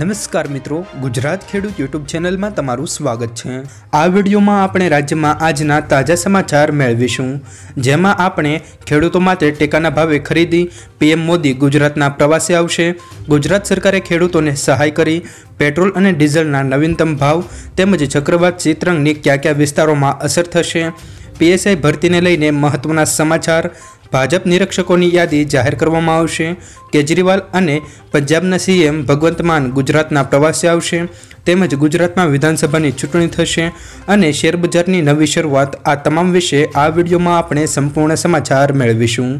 નમસ્કાર મિત્રો ગુજરાત ખેડૂત યુટ્યુબ ચેનલમાં તમારું સ્વાગત છે આ વિડીયોમાં આપણે રાજ્યમાં આજના તાજા સમાચાર મેળવીશું જેમાં આપણે ખેડૂતો માટે ટેકાના ભાવે ખરીદી પીએમ મોદી ગુજરાતના પ્રવાસે આવશે ગુજરાત સરકારે ખેડૂતોને સહાય કરી પેટ્રોલ અને ડીઝલના નવીનતમ ભાવ તેમજ ચક્રવાત ચિત્રંગની કયા કયા વિસ્તારોમાં અસર થશે પીએસઆઈ ભરતીને લઈને મહત્વના સમાચાર ભાજપ નિરીક્ષકોની યાદી જાહેર કરવામાં આવશે કેજરીવાલ અને પંજાબના સીએમ ભગવંત માન ગુજરાતના પ્રવાસે આવશે તેમજ ગુજરાતમાં વિધાનસભાની ચૂંટણી થશે અને શેરબજારની નવી શરૂઆત આ તમામ વિશે આ વિડીયોમાં આપણે સંપૂર્ણ સમાચાર મેળવીશું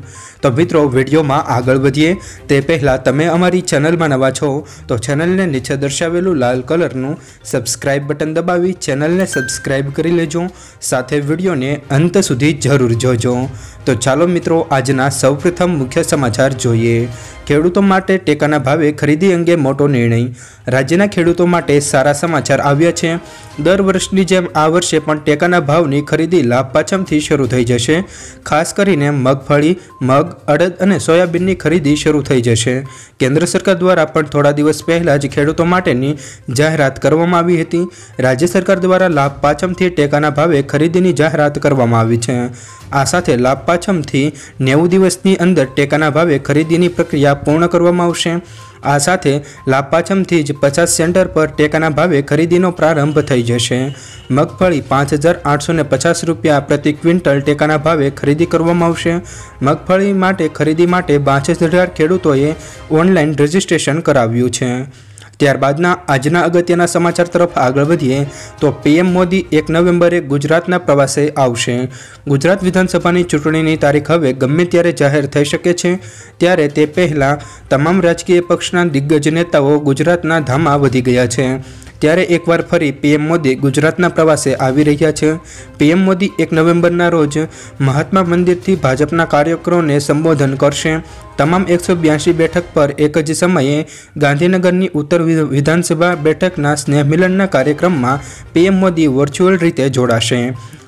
તો મિત્રો વિડીયોમાં આગળ વધીએ તે પહેલાં તમે અમારી ચેનલમાં નવા છો તો ચેનલને નીચે દર્શાવેલું લાલ કલરનું સબસ્ક્રાઇબ બટન દબાવી ચેનલને સબસ્ક્રાઇબ કરી લેજો સાથે વિડીયોને અંત સુધી જરૂર જોજો તો ચાલો મિત્રો આજના સૌપ્રથમ મુખ્ય સમાચાર જોઈએ ખેડૂતો માટે ટેકાના ભાવે ખરીદી અંગે મોટો નિર્ણય રાજ્યના ખેડૂતો માટે સારા સમાચાર આવ્યા છે દર વર્ષની જેમ આ વર્ષે પણ ટેકાના ભાવની ખરીદી લાભ પાછમથી શરૂ થઈ જશે ખાસ કરીને મગફળી મગ અડદ અને સોયાબીનની ખરીદી શરૂ થઈ જશે કેન્દ્ર સરકાર દ્વારા પણ થોડા દિવસ પહેલાં જ ખેડૂતો માટેની જાહેરાત કરવામાં આવી હતી રાજ્ય સરકાર દ્વારા લાભ પાછમથી ટેકાના ભાવે ખરીદીની જાહેરાત કરવામાં આવી છે આ સાથે લાભ પાછમથી નેવું દિવસની અંદર ટેકાના ભાવે ખરીદીની પ્રક્રિયા પૂર્ણ કરવામાં આવશે આ સાથે લાપાછમથી જ પચાસ સેન્ટર પર ટેકાના ભાવે ખરીદીનો પ્રારંભ થઈ જશે મગફળી પાંચ હજાર આઠસો ને પચાસ રૂપિયા પ્રતિ ક્વિન્ટલ ટેકાના ભાવે ખરીદી કરવામાં આવશે મગફળી માટે ખરીદી માટે બાસઠ હજાર ખેડૂતોએ ઓનલાઈન રજીસ્ટ્રેશન કરાવ્યું છે ત્યારબાદના આજના અગત્યના સમાચાર તરફ આગળ વધીએ તો પીએમ મોદી એક નવેમ્બરે ગુજરાતના પ્રવાસે આવશે ગુજરાત વિધાનસભાની ચૂંટણીની તારીખ હવે ગમે ત્યારે જાહેર થઈ શકે છે ત્યારે તે પહેલાં તમામ રાજકીય પક્ષના દિગ્ગજ નેતાઓ ગુજરાતના ધામમાં વધી ગયા છે ત્યારે એકવાર ફરી પીએમ મોદી ગુજરાતના પ્રવાસે આવી રહ્યા છે પીએમ મોદી એક નવેમ્બરના રોજ મહાત્મા મંદિરથી ભાજપના કાર્યકરોને સંબોધન કરશે તમામ એકસો બ્યાસી બેઠક પર એક જ સમયે ગાંધીનગરની ઉત્તર વિધાનસભા બેઠકના સ્નેહમિલનના કાર્યક્રમમાં પીએમ મોદી વર્ચ્યુઅલ રીતે જોડાશે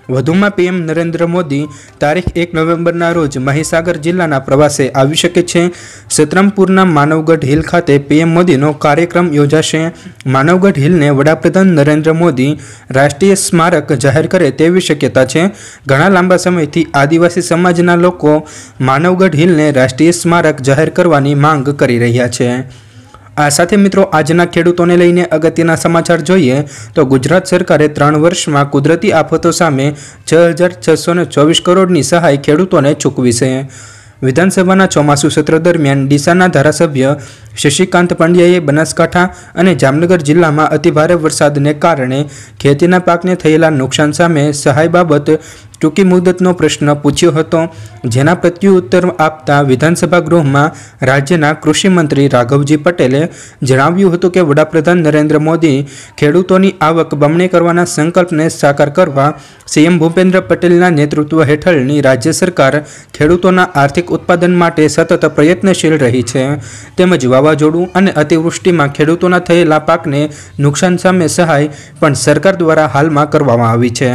વધુમાં પીએમ નરેન્દ્ર મોદી તારીખ એક નવેમ્બરના રોજ મહીસાગર જિલ્લાના પ્રવાસે આવી શકે છે સતરામપુરના માનવગઢ હિલ ખાતે પીએમ મોદીનો કાર્યક્રમ યોજાશે માનવગઢ હિલને વડાપ્રધાન નરેન્દ્ર મોદી રાષ્ટ્રીય સ્મારક જાહેર કરે તેવી શક્યતા છે ઘણા લાંબા સમયથી આદિવાસી સમાજના લોકો માનવગઢ હિલને રાષ્ટ્રીય સ્મારક જાહેર કરવાની માંગ કરી રહ્યા છે આ સાથે મિત્રો આજના ખેડૂતોને લઈને અગત્યના સમાચાર જોઈએ તો ગુજરાત સરકારે ત્રણ વર્ષમાં કુદરતી આફતો સામે છ હજાર છસો ચોવીસ કરોડની સહાય ખેડૂતોને ચૂકવી છે વિધાનસભાના ચોમાસુ સત્ર દરમિયાન ડીસાના ધારાસભ્ય શશિકાંત પંડ્યાએ બનાસકાંઠા અને જામનગર જિલ્લામાં અતિભારે વરસાદને કારણે ખેતીના પાકને થયેલા નુકસાન સામે સહાય બાબત ટૂંકી મુદતનો પ્રશ્ન પૂછ્યો હતો જેના પ્રત્યુત્તર આપતા વિધાનસભા ગૃહમાં રાજ્યના કૃષિમંત્રી રાઘવજી પટેલે જણાવ્યું હતું કે વડાપ્રધાન નરેન્દ્ર મોદી ખેડૂતોની આવક બમણી કરવાના સંકલ્પને સાકાર કરવા સીએમ ભૂપેન્દ્ર પટેલના નેતૃત્વ હેઠળની રાજ્ય સરકાર ખેડૂતોના આર્થિક ઉત્પાદન માટે સતત પ્રયત્નશીલ રહી છે તેમજ વાવાઝોડું અને અતિવૃષ્ટિમાં ખેડૂતોના થયેલા પાકને નુકસાન સામે સહાય પણ સરકાર દ્વારા હાલમાં કરવામાં આવી છે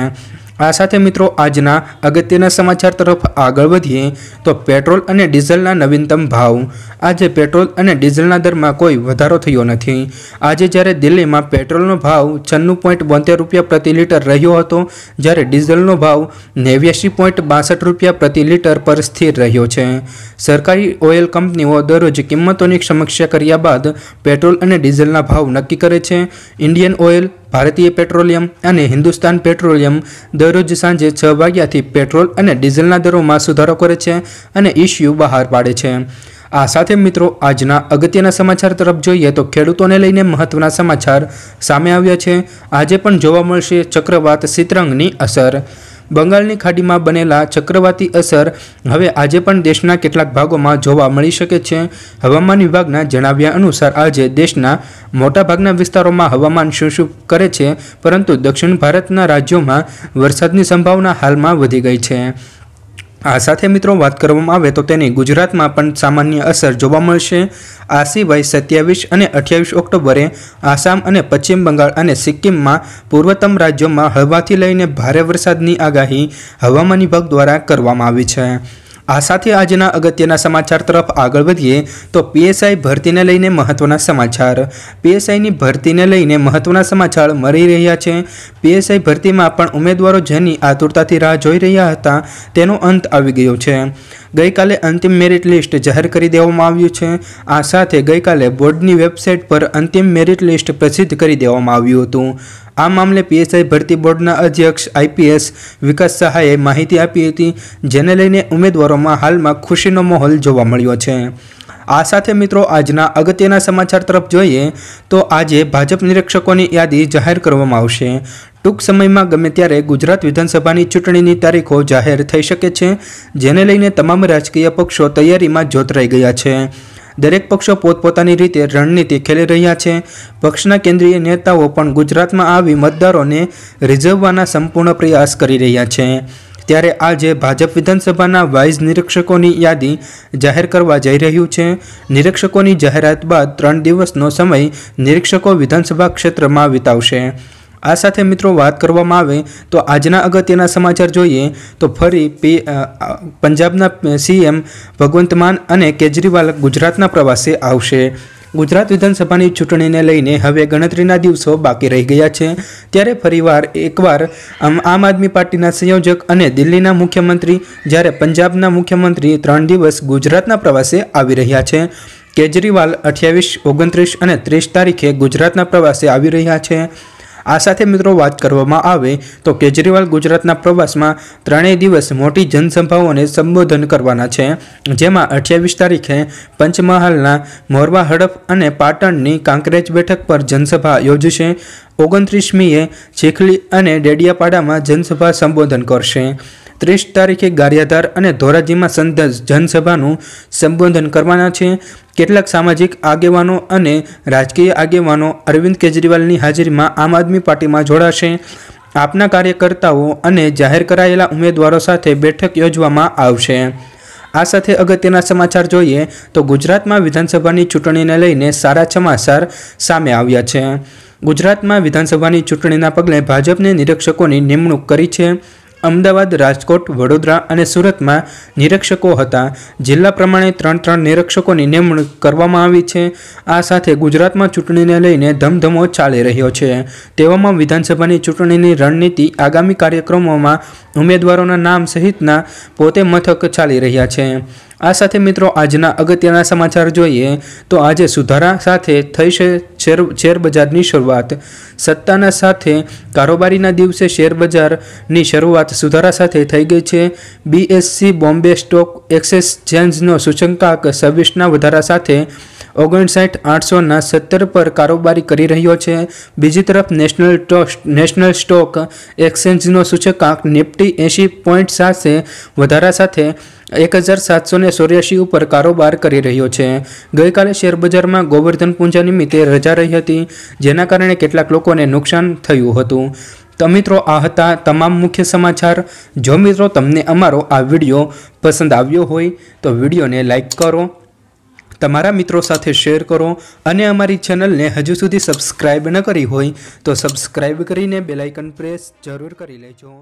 આ સાથે મિત્રો આજના અગત્યના સમાચાર તરફ આગળ વધીએ તો પેટ્રોલ અને ડીઝલના નવીનતમ ભાવ આજે પેટ્રોલ અને ડીઝલના દરમાં કોઈ વધારો થયો નથી આજે જ્યારે દિલ્હીમાં પેટ્રોલનો ભાવ છન્નું પોઈન્ટ બોતેર રૂપિયા પ્રતિ લિટર રહ્યો હતો જ્યારે ડીઝલનો ભાવ નેવ્યાસી પોઈન્ટ બાસઠ રૂપિયા પ્રતિ લિટર પર સ્થિર રહ્યો છે સરકારી ઓઇલ કંપનીઓ દરરોજ કિંમતોની સમીક્ષા કર્યા બાદ પેટ્રોલ અને ડીઝલના ભાવ નક્કી કરે છે ઇન્ડિયન ઓઇલ ભારતીય પેટ્રોલિયમ અને હિન્દુસ્તાન પેટ્રોલિયમ દરરોજ સાંજે છ વાગ્યાથી પેટ્રોલ અને ડીઝલના દરોમાં સુધારો કરે છે અને ઇસ્યુ બહાર પાડે છે આ સાથે મિત્રો આજના અગત્યના સમાચાર તરફ જોઈએ તો ખેડૂતોને લઈને મહત્વના સમાચાર સામે આવ્યા છે આજે પણ જોવા મળશે ચક્રવાત સિતરંગની અસર બંગાળની ખાડીમાં બનેલા ચક્રવાતી અસર હવે આજે પણ દેશના કેટલાક ભાગોમાં જોવા મળી શકે છે હવામાન વિભાગના જણાવ્યા અનુસાર આજે દેશના મોટાભાગના વિસ્તારોમાં હવામાન શુશુપ કરે છે પરંતુ દક્ષિણ ભારતના રાજ્યોમાં વરસાદની સંભાવના હાલમાં વધી ગઈ છે આ સાથે મિત્રો વાત કરવામાં આવે તો તેની ગુજરાતમાં પણ સામાન્ય અસર જોવા મળશે આ સિવાય સત્યાવીસ અને અઠ્યાવીસ ઓક્ટોબરે આસામ અને પશ્ચિમ બંગાળ અને સિક્કિમમાં પૂર્વતમ રાજ્યોમાં હળવાથી લઈને ભારે વરસાદની આગાહી હવામાન વિભાગ દ્વારા કરવામાં આવી છે આ સાથે આજના અગત્યના સમાચાર તરફ આગળ વધીએ તો પીએસઆઈ ભરતીને લઈને મહત્વના સમાચાર પીએસઆઈની ભરતીને લઈને મહત્વના સમાચાર મળી રહ્યા છે પીએસઆઈ ભરતીમાં પણ ઉમેદવારો જેની આતુરતાથી રાહ જોઈ રહ્યા હતા તેનો અંત આવી ગયો છે ગઈકાલે અંતિમ મેરિટ લિસ્ટ જાહેર કરી દેવામાં આવ્યું છે આ સાથે ગઈકાલે બોર્ડની વેબસાઇટ પર અંતિમ મેરિટ લિસ્ટ પ્રસિદ્ધ કરી દેવામાં આવ્યું હતું આ મામલે પીએસઆઈ ભરતી બોર્ડના અધ્યક્ષ આઈપીએસ વિકાસ સહાયે માહિતી આપી હતી જેને લઈને ઉમેદવારોમાં હાલમાં ખુશીનો માહોલ જોવા મળ્યો છે આ સાથે મિત્રો આજના અગત્યના સમાચાર તરફ જોઈએ તો આજે ભાજપ નિરીક્ષકોની યાદી જાહેર કરવામાં આવશે ટૂંક સમયમાં ગમે ત્યારે ગુજરાત વિધાનસભાની ચૂંટણીની તારીખો જાહેર થઈ શકે છે જેને લઈને તમામ રાજકીય પક્ષો તૈયારીમાં જોતરાઈ ગયા છે દરેક પક્ષો પોતપોતાની રીતે રણનીતિ ખેલી રહ્યા છે પક્ષના કેન્દ્રીય નેતાઓ પણ ગુજરાતમાં આવી મતદારોને રીઝવવાના સંપૂર્ણ પ્રયાસ કરી રહ્યા છે ત્યારે આજે ભાજપ વિધાનસભાના વાઇસ નિરીક્ષકોની યાદી જાહેર કરવા જઈ રહ્યું છે નિરીક્ષકોની જાહેરાત બાદ ત્રણ દિવસનો સમય નિરીક્ષકો વિધાનસભા ક્ષેત્રમાં વિતાવશે આ સાથે મિત્રો વાત કરવામાં આવે તો આજના અગત્યના સમાચાર જોઈએ તો ફરી પંજાબના સીએમ ભગવંત માન અને કેજરીવાલ ગુજરાતના પ્રવાસે આવશે ગુજરાત વિધાનસભાની ચૂંટણીને લઈને હવે ગણતરીના દિવસો બાકી રહી ગયા છે ત્યારે ફરીવાર એકવાર આમ આદમી પાર્ટીના સંયોજક અને દિલ્હીના મુખ્યમંત્રી જ્યારે પંજાબના મુખ્યમંત્રી ત્રણ દિવસ ગુજરાતના પ્રવાસે આવી રહ્યા છે કેજરીવાલ અઠ્યાવીસ ઓગણત્રીસ અને ત્રીસ તારીખે ગુજરાતના પ્રવાસે આવી રહ્યા છે આ સાથે મિત્રો વાત કરવામાં આવે તો કેજરીવાલ ગુજરાતના પ્રવાસમાં ત્રણેય દિવસ મોટી જનસભાઓને સંબોધન કરવાના છે જેમાં અઠ્યાવીસ તારીખે પંચમહાલના મોરવા હડફ અને પાટણની કાંકરેજ બેઠક પર જનસભા યોજશે ઓગણત્રીસમીએ ચીખલી અને ડેડિયાપાડામાં જનસભા સંબોધન કરશે ત્રીસ તારીખે ગારિયાધાર અને ધોરાજીમાં જનસભાનું સંબોધન કરવાના છે કેટલાક સામાજિક આગેવાનો અને રાજકીય આગેવાનો અરવિંદ કેજરીવાલની હાજરીમાં આમ આદમી પાર્ટીમાં જોડાશે આપના કાર્યકર્તાઓ અને જાહેર કરાયેલા ઉમેદવારો સાથે બેઠક યોજવામાં આવશે આ સાથે અગત્યના સમાચાર જોઈએ તો ગુજરાતમાં વિધાનસભાની ચૂંટણીને લઈને સારા સમાચાર સામે આવ્યા છે ગુજરાતમાં વિધાનસભાની ચૂંટણીના પગલે ભાજપને નિરીક્ષકોની નિમણૂક કરી છે અમદાવાદ રાજકોટ વડોદરા અને સુરતમાં નિરીક્ષકો હતા જિલ્લા પ્રમાણે ત્રણ ત્રણ નિરીક્ષકોની નિમણૂક કરવામાં આવી છે આ સાથે ગુજરાતમાં ચૂંટણીને લઈને ધમધમો ચાલી રહ્યો છે તેવામાં વિધાનસભાની ચૂંટણીની રણનીતિ આગામી કાર્યક્રમોમાં ઉમેદવારોના નામ સહિતના પોતે મથક ચાલી રહ્યા છે આ સાથે મિત્રો આજના અગત્યના સમાચાર જોઈએ તો આજે સુધારા સાથે થઈ છે શેર શેરબજારની શરૂઆત સત્તાના સાથે કારોબારીના દિવસે શેરબજારની શરૂઆત સુધારા સાથે થઈ ગઈ છે બીએસસી બોમ્બે સ્ટોક એક્સેસ ચેન્જનો સૂચકાંક છવ્વીસના વધારા સાથે ઓગણસાઠ આઠસોના સત્તર પર કારોબારી કરી રહ્યો છે બીજી તરફ નેશનલ ટોસ્ટ નેશનલ સ્ટોક એક્સચેન્જનો સૂચકાંક નિફ્ટી એંશી પોઈન્ટ સાથે વધારા સાથે એક હજાર સાતસો ને ચોર્યાસી ઉપર કારોબાર કરી રહ્યો છે ગઈકાલે શેરબજારમાં ગોવર્ધન પૂજા નિમિત્તે રજા રહી હતી જેના કારણે કેટલાક લોકોને નુકસાન થયું હતું તો મિત્રો આ હતા તમામ મુખ્ય સમાચાર જો મિત્રો તમને અમારો આ વિડીયો પસંદ આવ્યો હોય તો વિડીયોને લાઇક કરો તમારા મિત્રો સાથે શેર કરો અને અમારી ચેનલને હજુ સુધી સબસ્ક્રાઈબ ન કરી હોય તો સબસ્ક્રાઈબ કરીને બેલાઇકન પ્રેસ જરૂર કરી લેજો